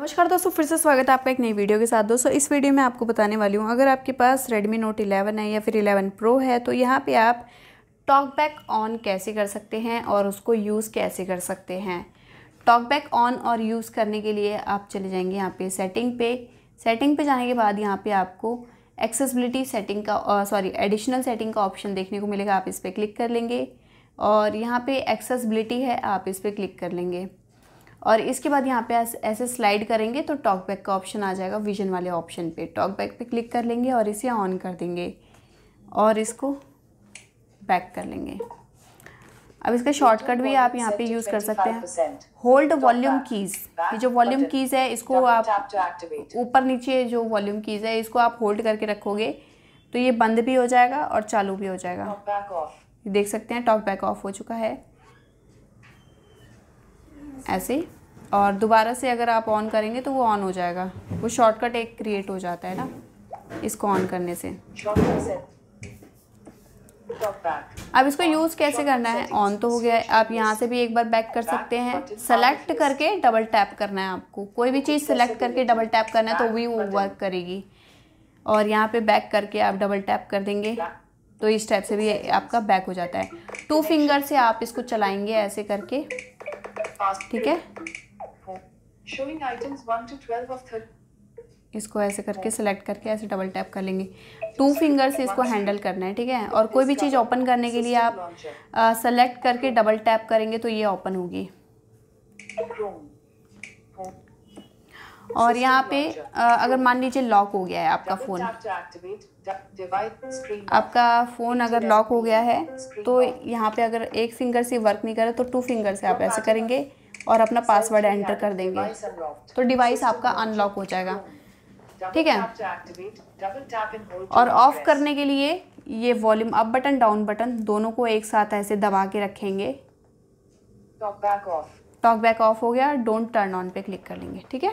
नमस्कार दोस्तों फिर से स्वागत है आपका एक नई वीडियो के साथ दोस्तों इस वीडियो में आपको बताने वाली हूँ अगर आपके पास Redmi Note 11 है या फिर 11 Pro है तो यहाँ पे आप टॉकबैक ऑन कैसे कर सकते हैं और उसको यूज़ कैसे कर सकते हैं टॉकबैक ऑन और यूज़ करने के लिए आप चले जाएंगे यहाँ पे सेटिंग पे सेटिंग पे जाने के बाद यहाँ पे आपको एक्सेसबिलिटी सेटिंग का सॉरी एडिशनल सेटिंग का ऑप्शन देखने को मिलेगा आप इस पर क्लिक कर लेंगे और यहाँ पर एक्सेसबिलिटी है आप इस पर क्लिक कर लेंगे और इसके बाद यहाँ पे ऐसे स्लाइड करेंगे तो टॉक बैक का ऑप्शन आ जाएगा विजन वाले ऑप्शन पे टॉक बैक पे क्लिक कर लेंगे और इसे ऑन कर देंगे और इसको बैक कर लेंगे अब इसका शॉर्टकट भी आप यहाँ पे यूज़ कर सकते हैं होल्ड वॉल्यूम कीज़ ये जो वॉल्यूम कीज़ है इसको आप ऊपर नीचे जो वॉल्यूम कीज़ है इसको आप होल्ड करके रखोगे तो ये बंद भी हो जाएगा और चालू भी हो जाएगा देख सकते हैं टॉक बैक ऑफ हो चुका है ऐसे और दोबारा से अगर आप ऑन करेंगे तो वो ऑन हो जाएगा वो शॉर्टकट एक क्रिएट हो जाता है ना इसको ऑन करने से अब इसको यूज़ कैसे करना है ऑन तो हो गया है आप यहाँ से भी एक बार बैक कर सकते हैं सेलेक्ट करके डबल टैप करना है आपको कोई भी चीज़ सेलेक्ट करके डबल टैप करना है तो भी वो वर्क करेगी और यहाँ पे बैक करके आप डबल टैप कर देंगे तो इस टाइप से भी आपका बैक हो जाता है टू फिंगर से आप इसको चलाएंगे ऐसे करके ठीक है इसको ऐसे करके सेलेक्ट करके ऐसे डबल टैप कर लेंगे टू फिंगर से इसको हैंडल करना है ठीक है और कोई भी चीज़ ओपन करने के लिए आप सेलेक्ट करके डबल टैप करेंगे तो ये ओपन होगी और यहाँ पे अगर मान लीजिए लॉक हो गया है आपका फ़ोन आपका फ़ोन अगर लॉक हो गया है तो यहाँ पे अगर एक फिंगर से वर्क नहीं करे तो टू फिंगर से आप ऐसे करेंगे और अपना पासवर्ड एंटर कर देंगे तो डिवाइस आपका अनलॉक हो जाएगा ठीक है और ऑफ़ करने के लिए ये volume up button down button दोनों को एक साथ ऐसे दबा के रखेंगे talk back off talk back off हो गया डोंट टर्न ऑन पे क्लिक कर लेंगे ठीक है